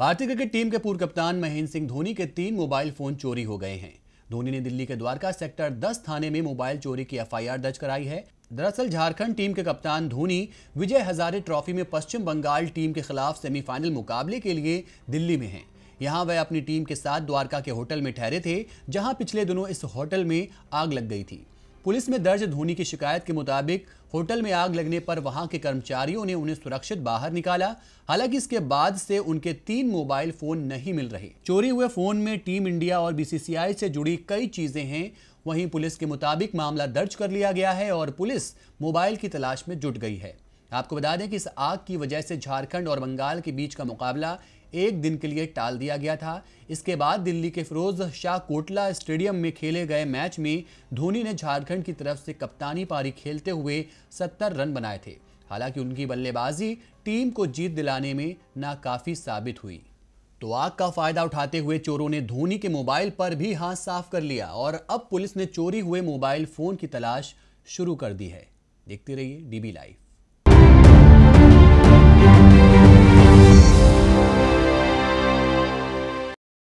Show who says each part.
Speaker 1: भारतीय cricket team के पूर्व कप्तान महेंद्र सिंह धोनी के तीन मोबाइल फोन चोरी हो गए हैं धोनी ने दिल्ली के द्वारका सेक्टर 10 थाने में मोबाइल चोरी की एफआईआर दर्ज कराई है दरअसल झारखंड टीम के कप्तान धोनी विजय हजारे ट्रॉफी में पश्चिम बंगाल टीम के खिलाफ सेमीफाइनल मुकाबले के लिए दिल्ली में हैं यहाँ वह अपनी टीम के साथ द्वारका के होटल में ठहरे थे जहाँ पिछले दिनों इस होटल में आग लग गई थी पुलिस में दर्ज धोनी की शिकायत के मुताबिक होटल में आग लगने पर वहां के कर्मचारियों ने उन्हें सुरक्षित बाहर निकाला हालांकि इसके बाद से उनके तीन मोबाइल फोन नहीं मिल रहे चोरी हुए फोन में टीम इंडिया और बीसीसीआई से जुड़ी कई चीजें हैं वहीं पुलिस के मुताबिक मामला दर्ज कर लिया गया है और पुलिस मोबाइल की तलाश में जुट गई है आपको बता दें कि इस आग की वजह से झारखंड और बंगाल के बीच का मुकाबला एक दिन के लिए टाल दिया गया था इसके बाद दिल्ली के फिरोज शाह कोटला स्टेडियम में खेले गए मैच में धोनी ने झारखंड की तरफ से कप्तानी पारी खेलते हुए सत्तर रन बनाए थे हालांकि उनकी बल्लेबाजी टीम को जीत दिलाने में नाकाफी साबित हुई तो आग का फायदा उठाते हुए चोरों ने धोनी के मोबाइल पर भी हाथ साफ कर लिया और अब पुलिस ने चोरी हुए मोबाइल फोन की तलाश शुरू कर दी है देखते रहिए डीबी लाइव